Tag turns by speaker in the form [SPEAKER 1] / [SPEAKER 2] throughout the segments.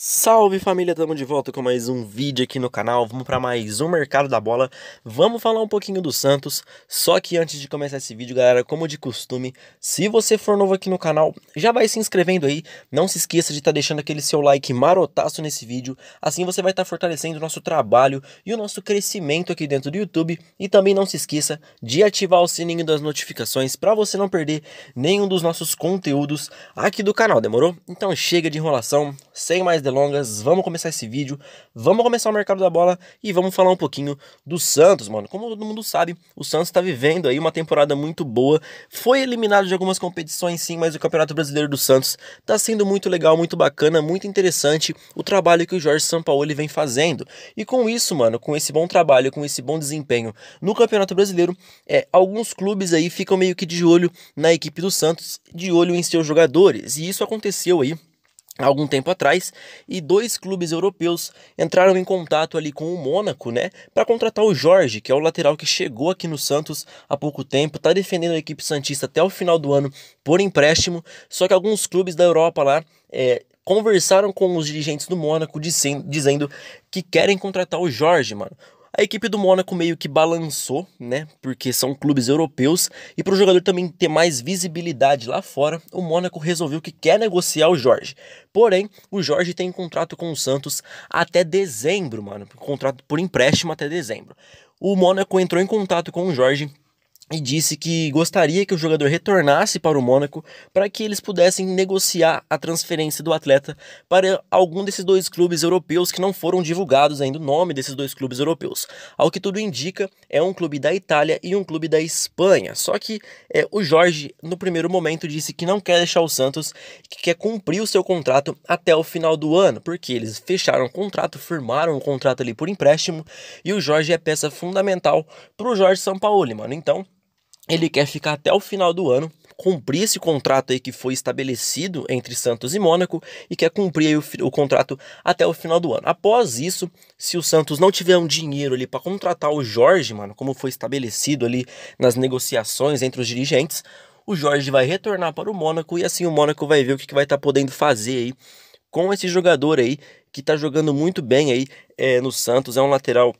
[SPEAKER 1] Salve família, estamos de volta com mais um vídeo aqui no canal, vamos para mais um Mercado da Bola, vamos falar um pouquinho do Santos, só que antes de começar esse vídeo galera, como de costume, se você for novo aqui no canal, já vai se inscrevendo aí, não se esqueça de estar tá deixando aquele seu like marotaço nesse vídeo, assim você vai estar tá fortalecendo o nosso trabalho e o nosso crescimento aqui dentro do YouTube, e também não se esqueça de ativar o sininho das notificações para você não perder nenhum dos nossos conteúdos aqui do canal, demorou? Então chega de enrolação, sem mais delongas, vamos começar esse vídeo, vamos começar o mercado da bola e vamos falar um pouquinho do Santos, mano. Como todo mundo sabe, o Santos está vivendo aí uma temporada muito boa. Foi eliminado de algumas competições sim, mas o Campeonato Brasileiro do Santos está sendo muito legal, muito bacana, muito interessante o trabalho que o Jorge Sampaoli vem fazendo. E com isso, mano, com esse bom trabalho, com esse bom desempenho no Campeonato Brasileiro, é, alguns clubes aí ficam meio que de olho na equipe do Santos, de olho em seus jogadores. E isso aconteceu aí algum tempo atrás e dois clubes europeus entraram em contato ali com o Mônaco, né, para contratar o Jorge, que é o lateral que chegou aqui no Santos há pouco tempo, está defendendo a equipe santista até o final do ano por empréstimo, só que alguns clubes da Europa lá é, conversaram com os dirigentes do Mônaco dizendo, dizendo que querem contratar o Jorge, mano. A equipe do Mônaco meio que balançou, né? Porque são clubes europeus e para o jogador também ter mais visibilidade lá fora, o Mônaco resolveu que quer negociar o Jorge. Porém, o Jorge tem um contrato com o Santos até dezembro, mano, contrato por empréstimo até dezembro. O Mônaco entrou em contato com o Jorge e disse que gostaria que o jogador retornasse para o Mônaco para que eles pudessem negociar a transferência do atleta para algum desses dois clubes europeus que não foram divulgados ainda o nome desses dois clubes europeus. Ao que tudo indica, é um clube da Itália e um clube da Espanha. Só que é, o Jorge, no primeiro momento, disse que não quer deixar o Santos, que quer cumprir o seu contrato até o final do ano, porque eles fecharam o contrato, firmaram o contrato ali por empréstimo e o Jorge é peça fundamental para o Jorge Sampaoli, mano. Então, ele quer ficar até o final do ano, cumprir esse contrato aí que foi estabelecido entre Santos e Mônaco e quer cumprir o, o, contrato até o final do ano. Após isso, se o Santos não tiver um dinheiro ali para contratar o Jorge, mano, como foi estabelecido ali nas negociações entre os dirigentes, o Jorge vai retornar para o Mônaco e assim o Mônaco vai ver o que, que vai estar tá podendo fazer aí com esse jogador aí que está jogando muito bem aí é, no Santos, é um lateral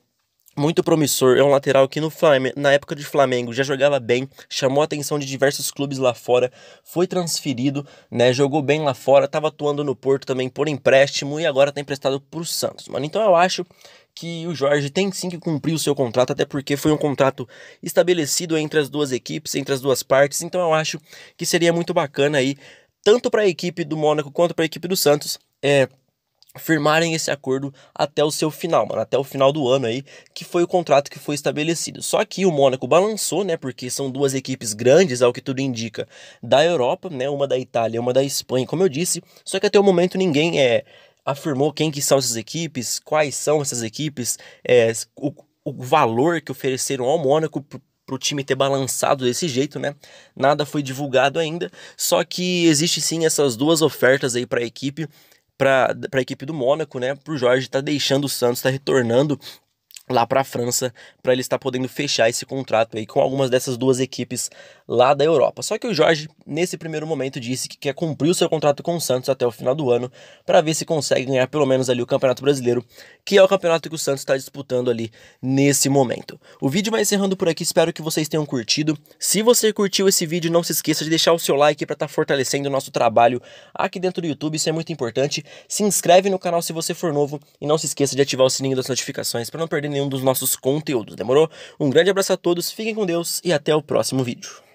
[SPEAKER 1] muito promissor. É um lateral que no Flamengo, na época de Flamengo já jogava bem, chamou a atenção de diversos clubes lá fora, foi transferido, né? Jogou bem lá fora, estava atuando no Porto também por empréstimo e agora está emprestado para o Santos, mano. Então eu acho que o Jorge tem sim que cumprir o seu contrato, até porque foi um contrato estabelecido entre as duas equipes, entre as duas partes. Então eu acho que seria muito bacana aí, tanto para a equipe do Mônaco quanto para a equipe do Santos, é firmarem esse acordo até o seu final, mano, até o final do ano aí, que foi o contrato que foi estabelecido. Só que o Mônaco balançou, né, porque são duas equipes grandes, ao que tudo indica, da Europa, né, uma da Itália, uma da Espanha, como eu disse, só que até o momento ninguém é afirmou quem que são essas equipes, quais são essas equipes, é, o, o valor que ofereceram ao Mônaco para o time ter balançado desse jeito, né? Nada foi divulgado ainda, só que existe sim essas duas ofertas aí para a equipe para a equipe do Mônaco, né? Para o Jorge estar tá deixando o Santos, está retornando lá para a França para ele estar podendo fechar esse contrato aí com algumas dessas duas equipes lá da Europa. Só que o Jorge nesse primeiro momento disse que quer cumprir o seu contrato com o Santos até o final do ano para ver se consegue ganhar pelo menos ali o Campeonato Brasileiro, que é o campeonato que o Santos está disputando ali nesse momento. O vídeo vai encerrando por aqui, espero que vocês tenham curtido. Se você curtiu esse vídeo, não se esqueça de deixar o seu like para estar tá fortalecendo o nosso trabalho aqui dentro do YouTube, isso é muito importante. Se inscreve no canal se você for novo e não se esqueça de ativar o sininho das notificações para não perder nenhum dos nossos conteúdos, demorou? Um grande abraço a todos, fiquem com Deus e até o próximo vídeo.